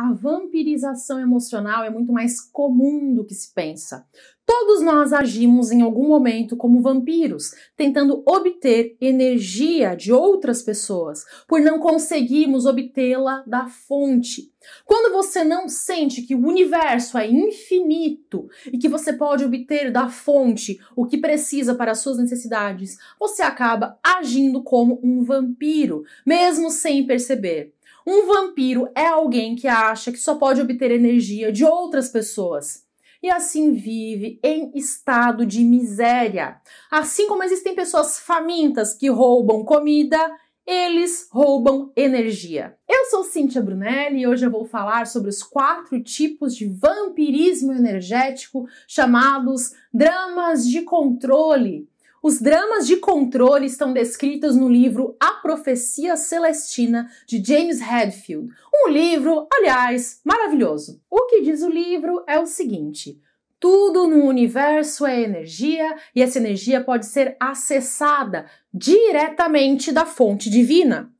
a vampirização emocional é muito mais comum do que se pensa. Todos nós agimos em algum momento como vampiros, tentando obter energia de outras pessoas, por não conseguirmos obtê-la da fonte. Quando você não sente que o universo é infinito e que você pode obter da fonte o que precisa para suas necessidades, você acaba agindo como um vampiro, mesmo sem perceber. Um vampiro é alguém que acha que só pode obter energia de outras pessoas e assim vive em estado de miséria. Assim como existem pessoas famintas que roubam comida, eles roubam energia. Eu sou Cíntia Brunelli e hoje eu vou falar sobre os quatro tipos de vampirismo energético chamados dramas de controle. Os dramas de controle estão descritos no livro A Profecia Celestina, de James Hadfield. Um livro, aliás, maravilhoso. O que diz o livro é o seguinte: tudo no universo é energia e essa energia pode ser acessada diretamente da fonte divina.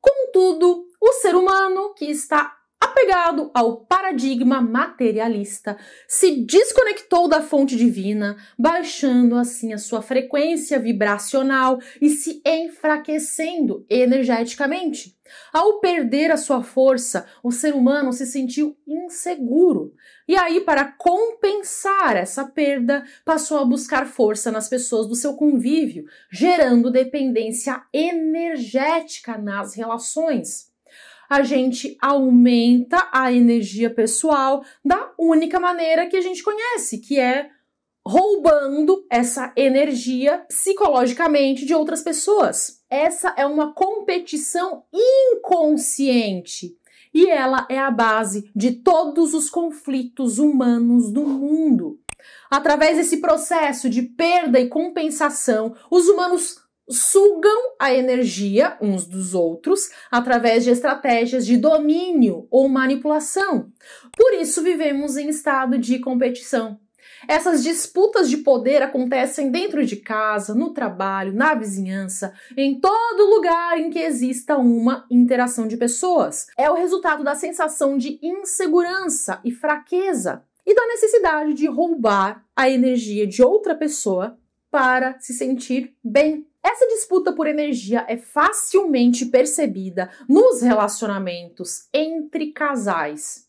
Contudo, o ser humano, que está apegado ao paradigma materialista, se desconectou da fonte divina, baixando assim a sua frequência vibracional e se enfraquecendo energeticamente. Ao perder a sua força, o ser humano se sentiu inseguro. E aí, para compensar essa perda, passou a buscar força nas pessoas do seu convívio, gerando dependência energética nas relações a gente aumenta a energia pessoal da única maneira que a gente conhece, que é roubando essa energia psicologicamente de outras pessoas. Essa é uma competição inconsciente e ela é a base de todos os conflitos humanos do mundo. Através desse processo de perda e compensação, os humanos sugam a energia uns dos outros através de estratégias de domínio ou manipulação. Por isso, vivemos em estado de competição. Essas disputas de poder acontecem dentro de casa, no trabalho, na vizinhança, em todo lugar em que exista uma interação de pessoas. É o resultado da sensação de insegurança e fraqueza e da necessidade de roubar a energia de outra pessoa para se sentir bem. Essa disputa por energia é facilmente percebida nos relacionamentos entre casais.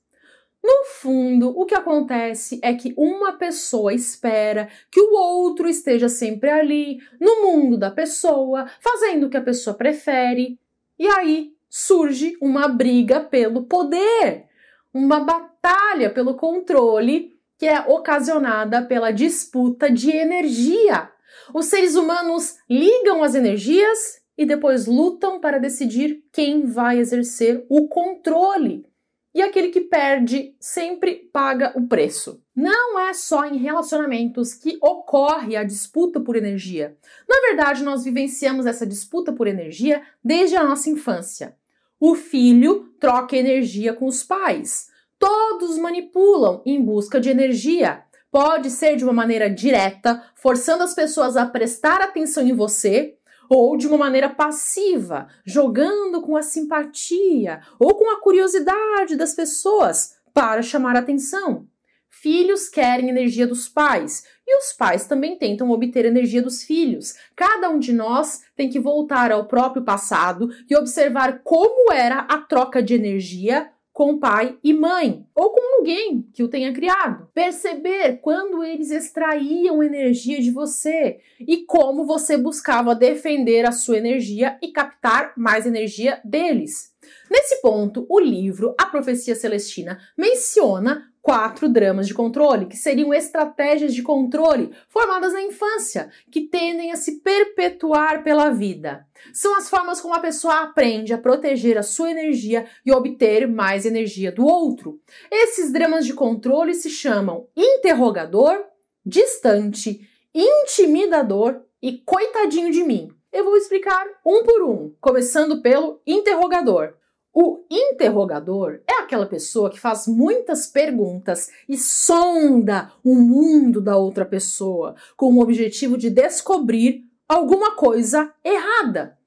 No fundo, o que acontece é que uma pessoa espera que o outro esteja sempre ali, no mundo da pessoa, fazendo o que a pessoa prefere, e aí surge uma briga pelo poder, uma batalha pelo controle que é ocasionada pela disputa de energia os seres humanos ligam as energias e depois lutam para decidir quem vai exercer o controle. E aquele que perde sempre paga o preço. Não é só em relacionamentos que ocorre a disputa por energia. Na verdade, nós vivenciamos essa disputa por energia desde a nossa infância. O filho troca energia com os pais. Todos manipulam em busca de energia. Pode ser de uma maneira direta, forçando as pessoas a prestar atenção em você, ou de uma maneira passiva, jogando com a simpatia ou com a curiosidade das pessoas para chamar atenção. Filhos querem energia dos pais e os pais também tentam obter energia dos filhos. Cada um de nós tem que voltar ao próprio passado e observar como era a troca de energia com pai e mãe, ou com alguém que o tenha criado. Perceber quando eles extraíam energia de você e como você buscava defender a sua energia e captar mais energia deles. Nesse ponto, o livro A Profecia Celestina menciona quatro dramas de controle, que seriam estratégias de controle formadas na infância, que tendem a se perpetuar pela vida. São as formas como a pessoa aprende a proteger a sua energia e obter mais energia do outro. Esses dramas de controle se chamam interrogador, distante, intimidador e coitadinho de mim. Eu vou explicar um por um, começando pelo interrogador. O interrogador é aquela pessoa que faz muitas perguntas e sonda o mundo da outra pessoa com o objetivo de descobrir alguma coisa errada.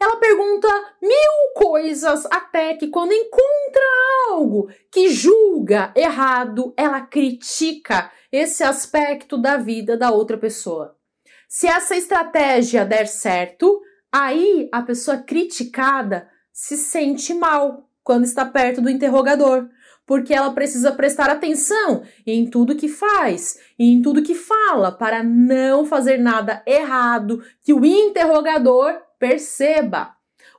Ela pergunta mil coisas até que, quando encontra algo que julga errado, ela critica esse aspecto da vida da outra pessoa. Se essa estratégia der certo, aí a pessoa criticada se sente mal, quando está perto do interrogador, porque ela precisa prestar atenção em tudo que faz e em tudo que fala para não fazer nada errado que o interrogador perceba.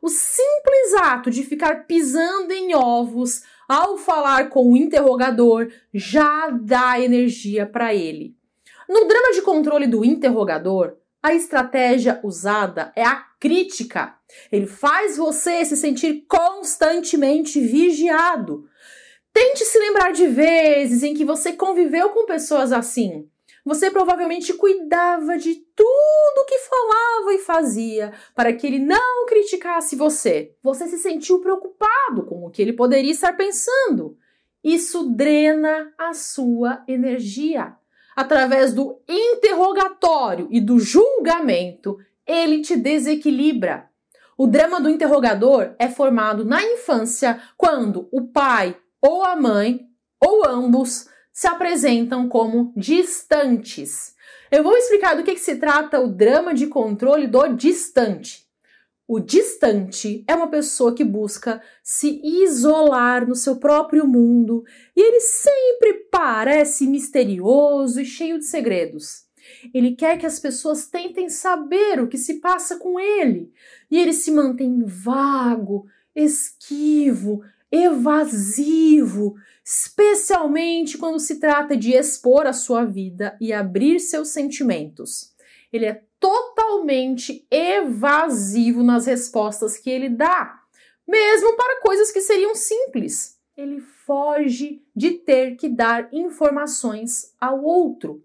O simples ato de ficar pisando em ovos ao falar com o interrogador já dá energia para ele. No drama de controle do interrogador, a estratégia usada é a crítica. Ele faz você se sentir constantemente vigiado. Tente se lembrar de vezes em que você conviveu com pessoas assim. Você provavelmente cuidava de tudo que falava e fazia para que ele não criticasse você. Você se sentiu preocupado com o que ele poderia estar pensando. Isso drena a sua energia. Através do interrogatório e do julgamento, ele te desequilibra. O drama do interrogador é formado na infância, quando o pai ou a mãe, ou ambos, se apresentam como distantes. Eu vou explicar do que, que se trata o drama de controle do distante. O distante é uma pessoa que busca se isolar no seu próprio mundo e ele sempre parece misterioso e cheio de segredos. Ele quer que as pessoas tentem saber o que se passa com ele. E ele se mantém vago, esquivo, evasivo, especialmente quando se trata de expor a sua vida e abrir seus sentimentos. Ele é totalmente evasivo nas respostas que ele dá, mesmo para coisas que seriam simples. Ele foge de ter que dar informações ao outro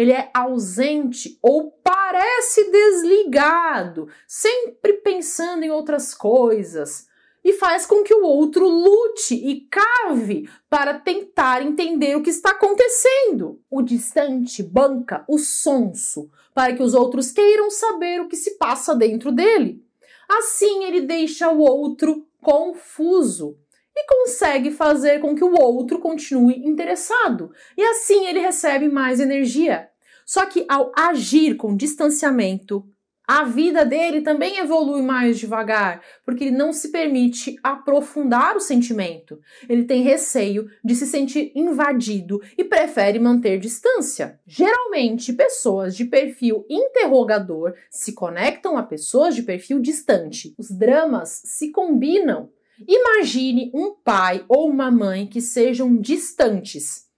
ele é ausente ou parece desligado, sempre pensando em outras coisas, e faz com que o outro lute e cave para tentar entender o que está acontecendo. O distante banca o sonso para que os outros queiram saber o que se passa dentro dele. Assim, ele deixa o outro confuso e consegue fazer com que o outro continue interessado. E assim ele recebe mais energia, só que ao agir com distanciamento, a vida dele também evolui mais devagar, porque ele não se permite aprofundar o sentimento. Ele tem receio de se sentir invadido e prefere manter distância. Geralmente, pessoas de perfil interrogador se conectam a pessoas de perfil distante. Os dramas se combinam. Imagine um pai ou uma mãe que sejam distantes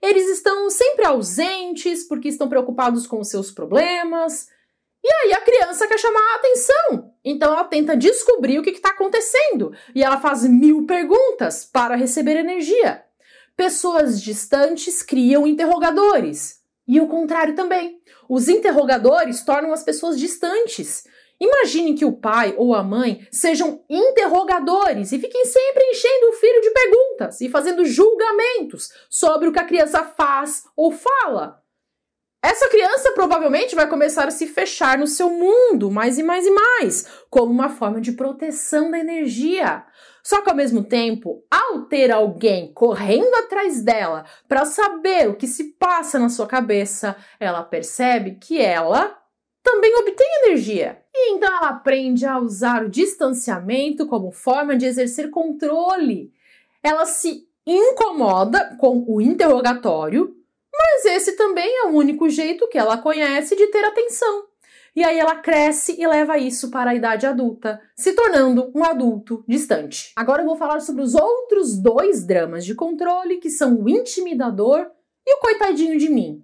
eles estão sempre ausentes porque estão preocupados com os seus problemas. E aí a criança quer chamar a atenção. Então ela tenta descobrir o que está acontecendo. E ela faz mil perguntas para receber energia. Pessoas distantes criam interrogadores. E o contrário também. Os interrogadores tornam as pessoas distantes. Imagine que o pai ou a mãe sejam interrogadores e fiquem sempre enchendo o filho de perguntas e fazendo julgamentos sobre o que a criança faz ou fala. Essa criança provavelmente vai começar a se fechar no seu mundo mais e mais e mais, como uma forma de proteção da energia. Só que ao mesmo tempo, ao ter alguém correndo atrás dela para saber o que se passa na sua cabeça, ela percebe que ela também obtém energia. E então ela aprende a usar o distanciamento como forma de exercer controle ela se incomoda com o interrogatório, mas esse também é o único jeito que ela conhece de ter atenção. E aí ela cresce e leva isso para a idade adulta, se tornando um adulto distante. Agora eu vou falar sobre os outros dois dramas de controle, que são o intimidador e o coitadinho de mim.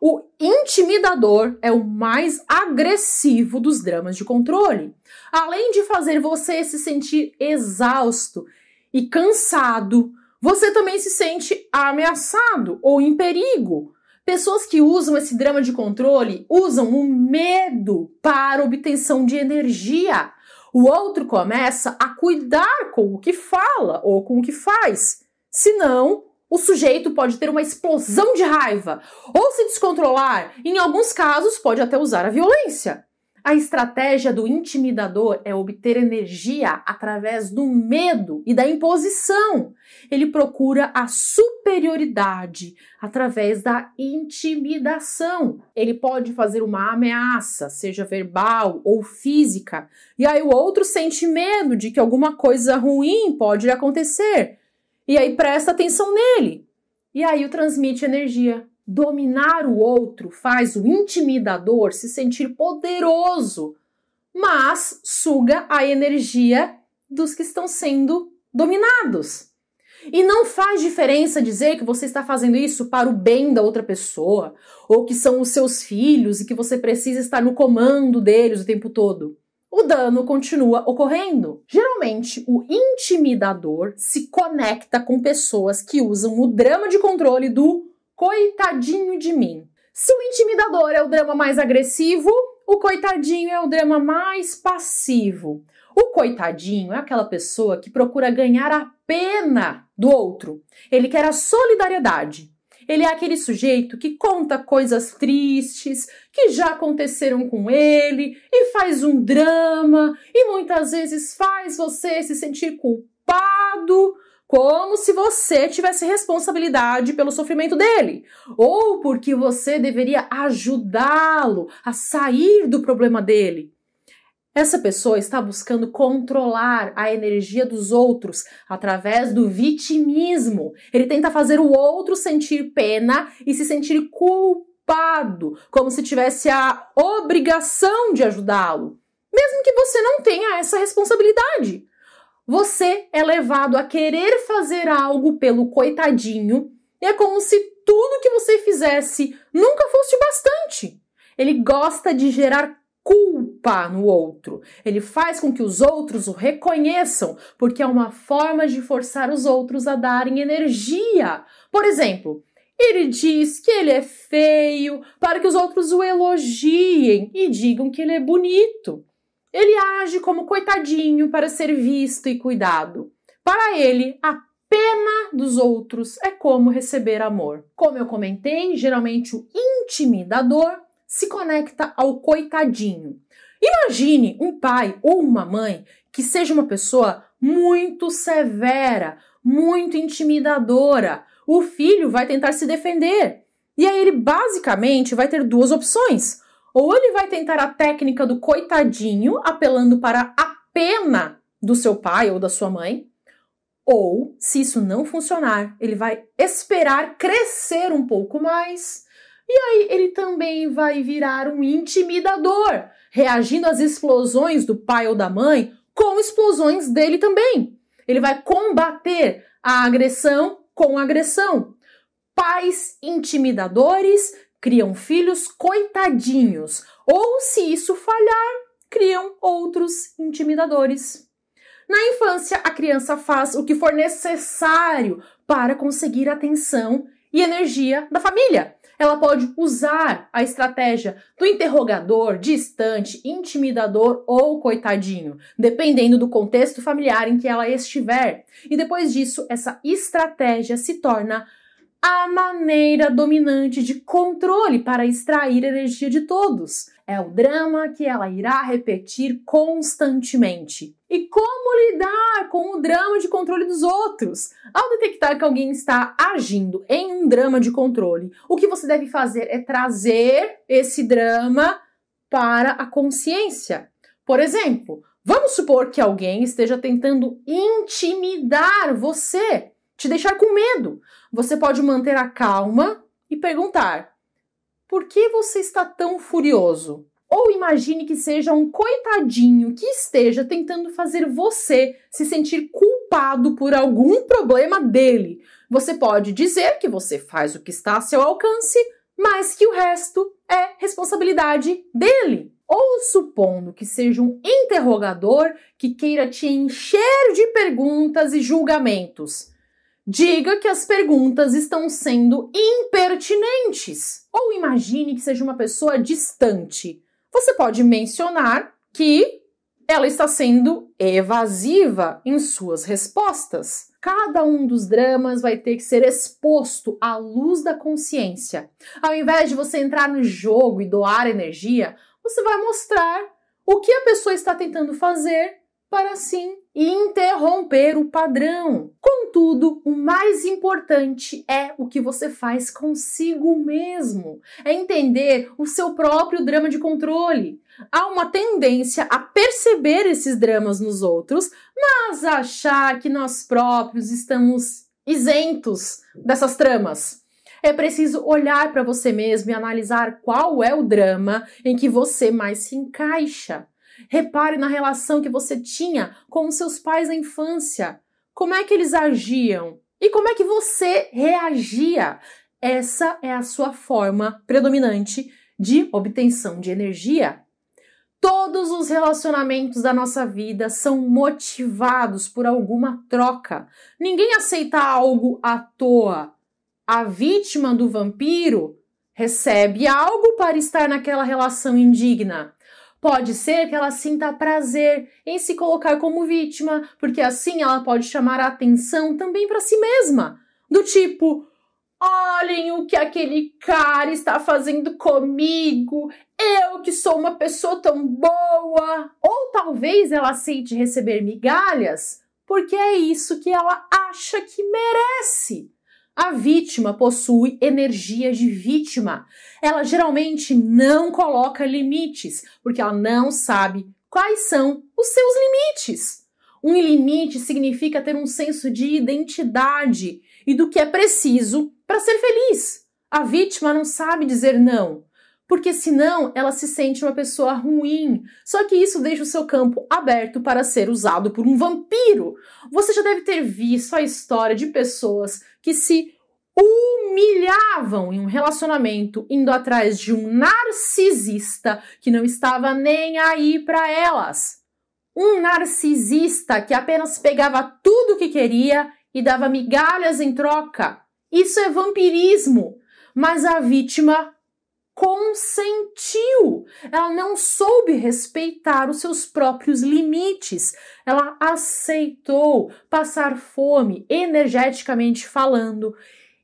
O intimidador é o mais agressivo dos dramas de controle. Além de fazer você se sentir exausto e cansado, você também se sente ameaçado ou em perigo. Pessoas que usam esse drama de controle usam o medo para obtenção de energia. O outro começa a cuidar com o que fala ou com o que faz. Senão, o sujeito pode ter uma explosão de raiva ou se descontrolar. Em alguns casos, pode até usar a violência. A estratégia do intimidador é obter energia através do medo e da imposição. Ele procura a superioridade através da intimidação. Ele pode fazer uma ameaça, seja verbal ou física, e aí o outro sente medo de que alguma coisa ruim pode lhe acontecer. E aí presta atenção nele. E aí o transmite energia Dominar o outro faz o intimidador se sentir poderoso, mas suga a energia dos que estão sendo dominados. E não faz diferença dizer que você está fazendo isso para o bem da outra pessoa, ou que são os seus filhos e que você precisa estar no comando deles o tempo todo. O dano continua ocorrendo. Geralmente, o intimidador se conecta com pessoas que usam o drama de controle do coitadinho de mim. Se o intimidador é o drama mais agressivo, o coitadinho é o drama mais passivo. O coitadinho é aquela pessoa que procura ganhar a pena do outro. Ele quer a solidariedade. Ele é aquele sujeito que conta coisas tristes que já aconteceram com ele e faz um drama e muitas vezes faz você se sentir culpado como se você tivesse responsabilidade pelo sofrimento dele, ou porque você deveria ajudá-lo a sair do problema dele. Essa pessoa está buscando controlar a energia dos outros através do vitimismo. Ele tenta fazer o outro sentir pena e se sentir culpado, como se tivesse a obrigação de ajudá-lo, mesmo que você não tenha essa responsabilidade. Você é levado a querer fazer algo pelo coitadinho e é como se tudo que você fizesse nunca fosse bastante. Ele gosta de gerar culpa no outro. Ele faz com que os outros o reconheçam, porque é uma forma de forçar os outros a darem energia. Por exemplo, ele diz que ele é feio para que os outros o elogiem e digam que ele é bonito. Ele age como coitadinho para ser visto e cuidado. Para ele, a pena dos outros é como receber amor. Como eu comentei, geralmente o intimidador se conecta ao coitadinho. Imagine um pai ou uma mãe que seja uma pessoa muito severa, muito intimidadora. O filho vai tentar se defender. E aí ele basicamente vai ter duas opções ou ele vai tentar a técnica do coitadinho, apelando para a pena do seu pai ou da sua mãe, ou, se isso não funcionar, ele vai esperar crescer um pouco mais. E aí ele também vai virar um intimidador, reagindo às explosões do pai ou da mãe com explosões dele também. Ele vai combater a agressão com agressão. Pais intimidadores criam filhos coitadinhos, ou se isso falhar, criam outros intimidadores. Na infância, a criança faz o que for necessário para conseguir atenção e energia da família. Ela pode usar a estratégia do interrogador, distante, intimidador ou coitadinho, dependendo do contexto familiar em que ela estiver. E depois disso, essa estratégia se torna a maneira dominante de controle para extrair energia de todos. É o drama que ela irá repetir constantemente. E como lidar com o drama de controle dos outros? Ao detectar que alguém está agindo em um drama de controle, o que você deve fazer é trazer esse drama para a consciência. Por exemplo, vamos supor que alguém esteja tentando intimidar você te deixar com medo. Você pode manter a calma e perguntar: por que você está tão furioso? Ou imagine que seja um coitadinho que esteja tentando fazer você se sentir culpado por algum problema dele. Você pode dizer que você faz o que está a seu alcance, mas que o resto é responsabilidade dele. Ou supondo que seja um interrogador que queira te encher de perguntas e julgamentos. Diga que as perguntas estão sendo impertinentes. Ou imagine que seja uma pessoa distante. Você pode mencionar que ela está sendo evasiva em suas respostas. Cada um dos dramas vai ter que ser exposto à luz da consciência. Ao invés de você entrar no jogo e doar energia, você vai mostrar o que a pessoa está tentando fazer para assim interromper o padrão. Como Contudo, o mais importante é o que você faz consigo mesmo, é entender o seu próprio drama de controle. Há uma tendência a perceber esses dramas nos outros, mas achar que nós próprios estamos isentos dessas tramas. É preciso olhar para você mesmo e analisar qual é o drama em que você mais se encaixa. Repare na relação que você tinha com os seus pais na infância como é que eles agiam e como é que você reagia. Essa é a sua forma predominante de obtenção de energia. Todos os relacionamentos da nossa vida são motivados por alguma troca. Ninguém aceita algo à toa. A vítima do vampiro recebe algo para estar naquela relação indigna. Pode ser que ela sinta prazer em se colocar como vítima, porque assim ela pode chamar a atenção também para si mesma. Do tipo, olhem o que aquele cara está fazendo comigo, eu que sou uma pessoa tão boa. Ou talvez ela aceite receber migalhas, porque é isso que ela acha que merece. A vítima possui energia de vítima. Ela geralmente não coloca limites, porque ela não sabe quais são os seus limites. Um limite significa ter um senso de identidade e do que é preciso para ser feliz. A vítima não sabe dizer não porque senão ela se sente uma pessoa ruim. Só que isso deixa o seu campo aberto para ser usado por um vampiro. Você já deve ter visto a história de pessoas que se humilhavam em um relacionamento indo atrás de um narcisista que não estava nem aí para elas. Um narcisista que apenas pegava tudo o que queria e dava migalhas em troca. Isso é vampirismo. Mas a vítima consentiu, ela não soube respeitar os seus próprios limites, ela aceitou passar fome energeticamente falando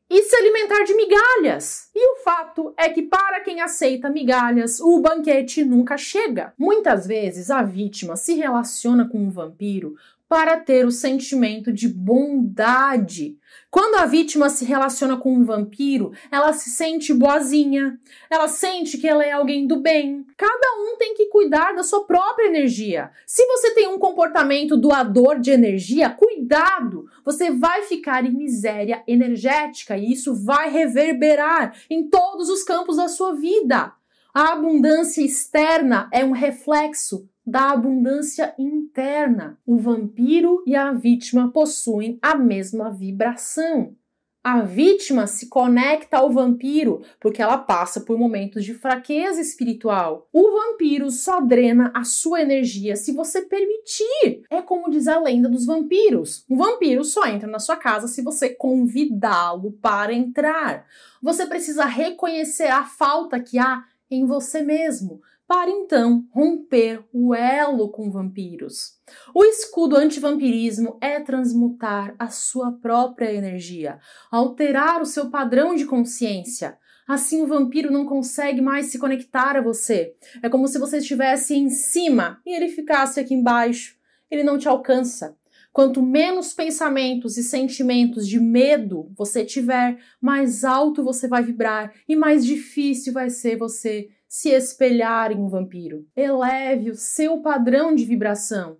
e se alimentar de migalhas. E o fato é que, para quem aceita migalhas, o banquete nunca chega. Muitas vezes a vítima se relaciona com um vampiro para ter o sentimento de bondade. Quando a vítima se relaciona com um vampiro, ela se sente boazinha, ela sente que ela é alguém do bem. Cada um tem que cuidar da sua própria energia. Se você tem um comportamento doador de energia, cuidado! Você vai ficar em miséria energética e isso vai reverberar em todos os campos da sua vida. A abundância externa é um reflexo da abundância interna. O vampiro e a vítima possuem a mesma vibração. A vítima se conecta ao vampiro porque ela passa por momentos de fraqueza espiritual. O vampiro só drena a sua energia se você permitir. É como diz a lenda dos vampiros: um vampiro só entra na sua casa se você convidá-lo para entrar. Você precisa reconhecer a falta que há em você mesmo, para então romper o elo com vampiros. O escudo antivampirismo é transmutar a sua própria energia, alterar o seu padrão de consciência. Assim o vampiro não consegue mais se conectar a você. É como se você estivesse em cima e ele ficasse aqui embaixo. Ele não te alcança. Quanto menos pensamentos e sentimentos de medo você tiver, mais alto você vai vibrar e mais difícil vai ser você se espelhar em um vampiro. Eleve o seu padrão de vibração.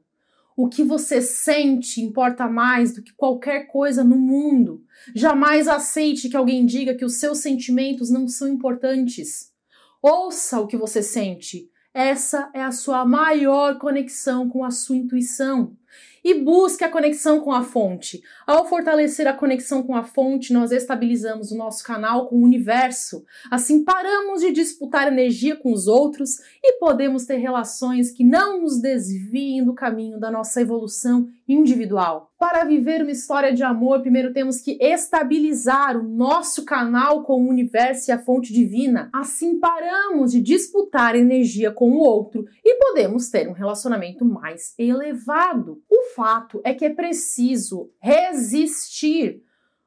O que você sente importa mais do que qualquer coisa no mundo. Jamais aceite que alguém diga que os seus sentimentos não são importantes. Ouça o que você sente. Essa é a sua maior conexão com a sua intuição e busque a conexão com a fonte. Ao fortalecer a conexão com a fonte, nós estabilizamos o nosso canal com o universo. Assim, paramos de disputar energia com os outros e podemos ter relações que não nos desviem do caminho da nossa evolução individual. Para viver uma história de amor, primeiro temos que estabilizar o nosso canal com o universo e a fonte divina. Assim paramos de disputar energia com o outro e podemos ter um relacionamento mais elevado. O fato é que é preciso resistir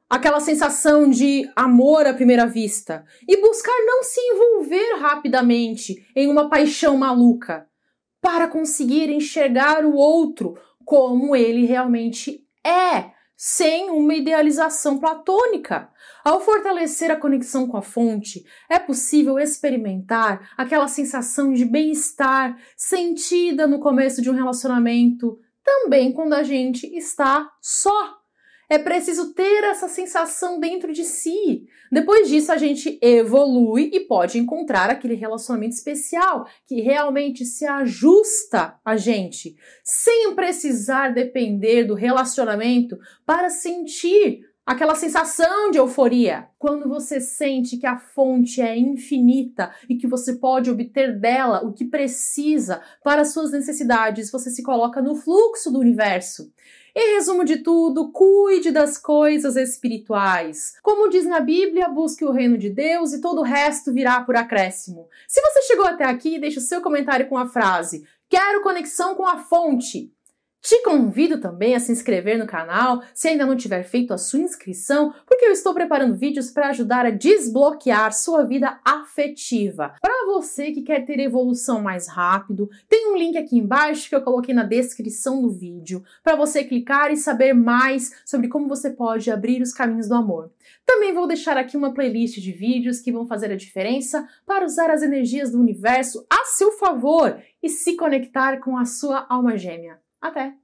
àquela sensação de amor à primeira vista e buscar não se envolver rapidamente em uma paixão maluca para conseguir enxergar o outro como ele realmente é, sem uma idealização platônica. Ao fortalecer a conexão com a fonte, é possível experimentar aquela sensação de bem-estar sentida no começo de um relacionamento também quando a gente está só. É preciso ter essa sensação dentro de si. Depois disso, a gente evolui e pode encontrar aquele relacionamento especial que realmente se ajusta a gente, sem precisar depender do relacionamento para sentir aquela sensação de euforia. Quando você sente que a fonte é infinita e que você pode obter dela o que precisa para suas necessidades, você se coloca no fluxo do universo. Em resumo de tudo, cuide das coisas espirituais. Como diz na Bíblia, busque o reino de Deus e todo o resto virá por acréscimo. Se você chegou até aqui, deixe o seu comentário com a frase: Quero conexão com a fonte. Te convido também a se inscrever no canal se ainda não tiver feito a sua inscrição, porque eu estou preparando vídeos para ajudar a desbloquear sua vida afetiva. Para você que quer ter evolução mais rápido, tem um link aqui embaixo que eu coloquei na descrição do vídeo para você clicar e saber mais sobre como você pode abrir os caminhos do amor. Também vou deixar aqui uma playlist de vídeos que vão fazer a diferença para usar as energias do universo a seu favor e se conectar com a sua alma gêmea. 阿呆。